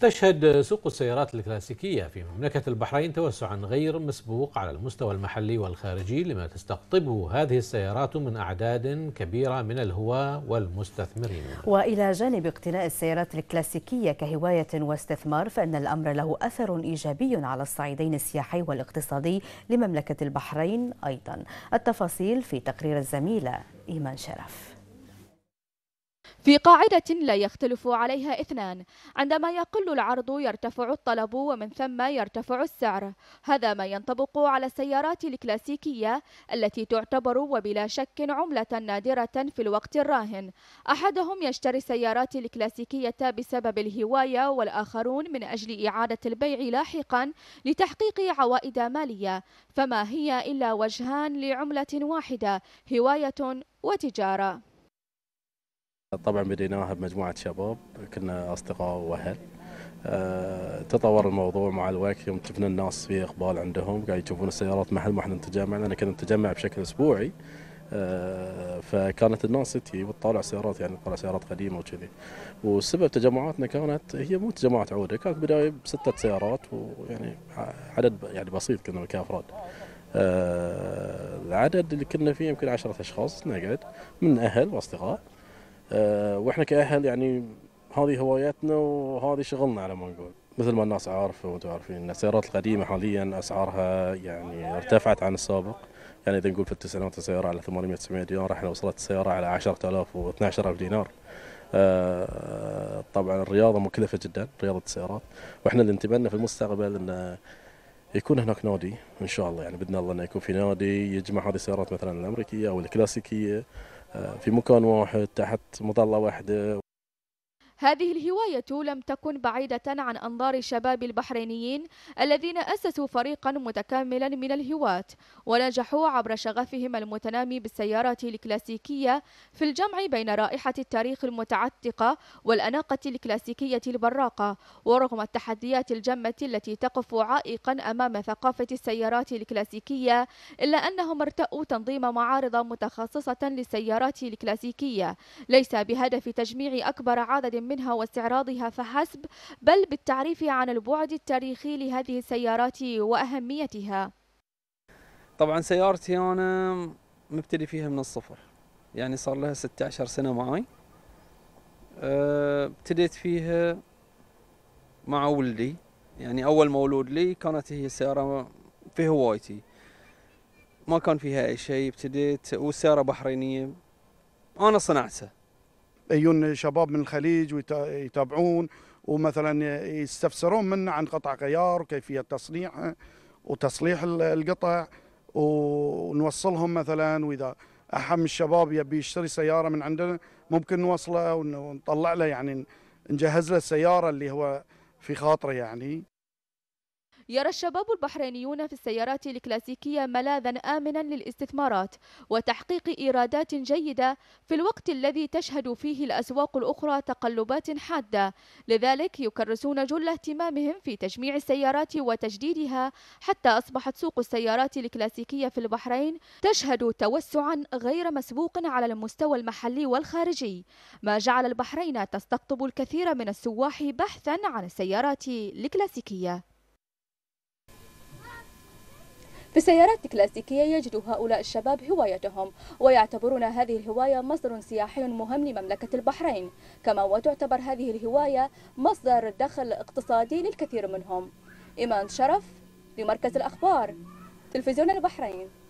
تشهد سوق السيارات الكلاسيكية في مملكة البحرين توسعا غير مسبوق على المستوى المحلي والخارجي لما تستقطبه هذه السيارات من أعداد كبيرة من الهواة والمستثمرين وإلى جانب اقتناء السيارات الكلاسيكية كهواية واستثمار فإن الأمر له أثر إيجابي على الصعيدين السياحي والاقتصادي لمملكة البحرين أيضا التفاصيل في تقرير الزميلة إيمان شرف في قاعدة لا يختلف عليها اثنان عندما يقل العرض يرتفع الطلب ومن ثم يرتفع السعر هذا ما ينطبق على السيارات الكلاسيكية التي تعتبر وبلا شك عملة نادرة في الوقت الراهن أحدهم يشتري السيارات الكلاسيكية بسبب الهواية والآخرون من أجل إعادة البيع لاحقا لتحقيق عوائد مالية فما هي إلا وجهان لعملة واحدة هواية وتجارة طبعا بديناها بمجموعة شباب كنا أصدقاء وأهل آه، تطور الموضوع مع الوقت يوم شفنا الناس في اقبال عندهم قاعد يشوفون السيارات محل ما احنا نتجمع لان كنا نتجمع بشكل اسبوعي آه، فكانت الناس تجي وتطالع سيارات يعني تطالع سيارات قديمه وكذي وسبب تجمعاتنا كانت هي مو تجمعات عوده كانت بدايه بسته سيارات ويعني عدد يعني بسيط كنا كافراد آه، العدد اللي كنا فيه يمكن عشرة اشخاص نقعد من اهل واصدقاء آه، واحنا كاهل يعني هذه هواياتنا وهذه شغلنا على ما نقول مثل ما الناس عارفه وانتم عارفين ان السيارات القديمه حاليا اسعارها يعني ارتفعت عن السابق يعني اذا نقول في التسعينات السياره على 800 900 دينار احنا وصلت السياره على 10000 و12000 دينار آه، طبعا الرياضه مكلفه جدا رياضه السيارات واحنا اللي نتمنى في المستقبل ان يكون هناك نادي ان شاء الله يعني باذن الله انه يكون في نادي يجمع هذه السيارات مثلا الامريكيه او الكلاسيكيه في مكان واحد تحت مظلة واحدة هذه الهواية لم تكن بعيدة عن أنظار الشباب البحرينيين الذين أسسوا فريقا متكاملا من الهواة ونجحوا عبر شغفهم المتنامي بالسيارات الكلاسيكية في الجمع بين رائحة التاريخ المتعتقة والأناقة الكلاسيكية البراقة ورغم التحديات الجمة التي تقف عائقا أمام ثقافة السيارات الكلاسيكية إلا أنهم ارتأوا تنظيم معارض متخصصة للسيارات الكلاسيكية ليس بهدف تجميع أكبر عدد منها واستعراضها فحسب بل بالتعريف عن البعد التاريخي لهذه السيارات وأهميتها طبعا سيارتي أنا مبتدي فيها من الصفر يعني صار لها 16 سنة معي أه، ابتديت فيها مع ولدي يعني أول مولود لي كانت هي سيارة في هوايتي ما كان فيها أي شيء ابتديت والسيارة بحرينية أنا صنعتها يجون شباب من الخليج ويتابعون ومثلا يستفسرون منا عن قطع غيار وكيفيه تصنيعه وتصليح القطع ونوصلهم مثلا واذا احد الشباب يبي يشتري سياره من عندنا ممكن نوصله ونطلع له يعني نجهز له السياره اللي هو في خاطره يعني يرى الشباب البحرينيون في السيارات الكلاسيكية ملاذا آمنا للاستثمارات وتحقيق إيرادات جيدة في الوقت الذي تشهد فيه الأسواق الأخرى تقلبات حادة لذلك يكرسون جل اهتمامهم في تجميع السيارات وتجديدها حتى أصبحت سوق السيارات الكلاسيكية في البحرين تشهد توسعا غير مسبوق على المستوى المحلي والخارجي ما جعل البحرين تستقطب الكثير من السواح بحثا عن السيارات الكلاسيكية في سيارات كلاسيكية يجد هؤلاء الشباب هوايتهم ويعتبرون هذه الهواية مصدر سياحي مهم لمملكة البحرين كما وتعتبر هذه الهواية مصدر دخل اقتصادي للكثير منهم إيمان شرف لمركز الأخبار تلفزيون البحرين